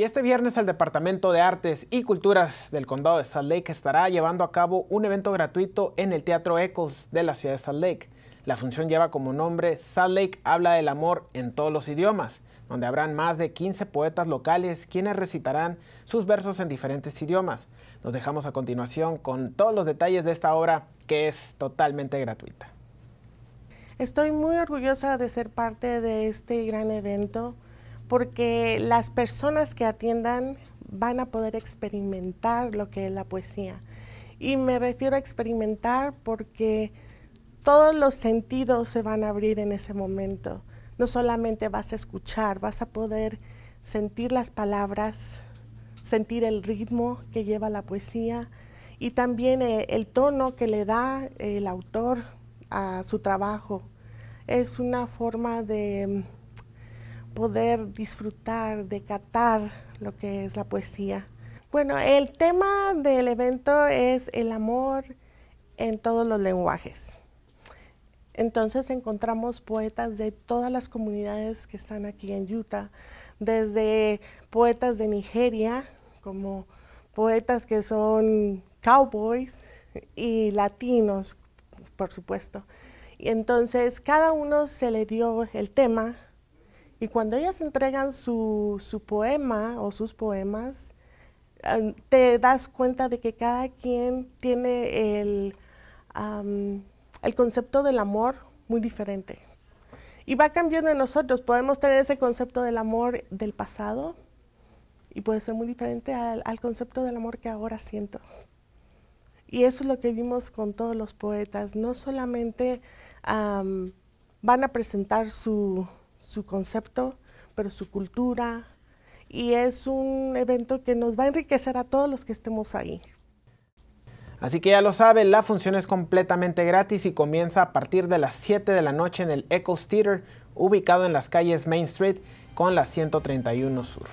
Y este viernes el Departamento de Artes y Culturas del Condado de Salt Lake estará llevando a cabo un evento gratuito en el Teatro Eccles de la ciudad de Salt Lake. La función lleva como nombre Salt Lake habla del amor en todos los idiomas, donde habrán más de 15 poetas locales quienes recitarán sus versos en diferentes idiomas. Nos dejamos a continuación con todos los detalles de esta obra que es totalmente gratuita. Estoy muy orgullosa de ser parte de este gran evento porque las personas que atiendan van a poder experimentar lo que es la poesía. Y me refiero a experimentar porque todos los sentidos se van a abrir en ese momento. No solamente vas a escuchar, vas a poder sentir las palabras, sentir el ritmo que lleva la poesía y también eh, el tono que le da el autor a su trabajo. Es una forma de poder disfrutar, decatar lo que es la poesía. Bueno, el tema del evento es el amor en todos los lenguajes. Entonces encontramos poetas de todas las comunidades que están aquí en Utah, desde poetas de Nigeria, como poetas que son cowboys y latinos, por supuesto. Y entonces cada uno se le dio el tema y cuando ellas entregan su, poema o sus poemas, te das cuenta de que cada quien tiene el, concepto del amor muy diferente. Y va cambiando en nosotros. Podemos tener ese concepto del amor del pasado y puede ser muy diferente al, concepto del amor que ahora siento. Y eso es lo que vimos con todos los poetas. No solamente van a presentar su, su concepto, pero su cultura. Y es un evento que nos va a enriquecer a todos los que estemos ahí. Así que ya lo saben, la función es completamente gratis y comienza a partir de las 7 de la noche en el Echoes Theater, ubicado en las calles Main Street con la 131 Sur.